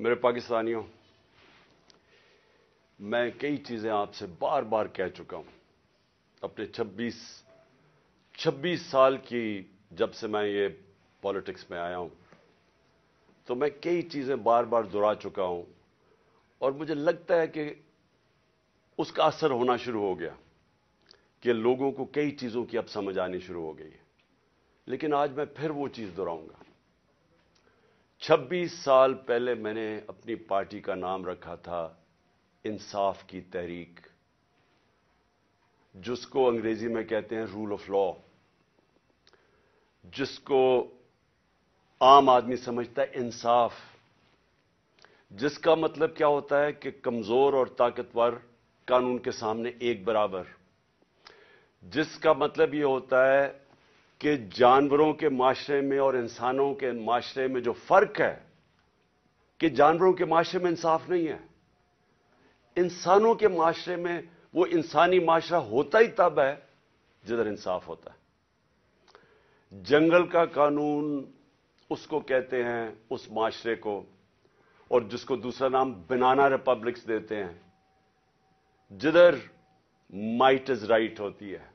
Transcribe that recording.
मेरे पाकिस्तानियों मैं कई चीज़ें आपसे बार बार कह चुका हूं अपने 26 26 साल की जब से मैं ये पॉलिटिक्स में आया हूं तो मैं कई चीज़ें बार बार दोहरा चुका हूं और मुझे लगता है कि उसका असर होना शुरू हो गया कि लोगों को कई चीज़ों की अब समझ आनी शुरू हो गई है लेकिन आज मैं फिर वो चीज़ दोहराऊंगा छब्बीस साल पहले मैंने अपनी पार्टी का नाम रखा था इंसाफ की तहरीक जिसको अंग्रेजी में कहते हैं रूल ऑफ लॉ जिसको आम आदमी समझता है इंसाफ जिसका मतलब क्या होता है कि कमजोर और ताकतवर कानून के सामने एक बराबर जिसका मतलब यह होता है कि जानवरों के माशरे में और इंसानों के माशरे में जो फर्क है कि जानवरों के माशरे में इंसाफ नहीं है इंसानों के माशरे में वो इंसानी माशरा होता ही तब है जिधर इंसाफ होता है जंगल का कानून उसको कहते हैं उस माशरे को और जिसको दूसरा नाम बनाना रिपब्लिक्स देते हैं जिधर माइट इज राइट होती है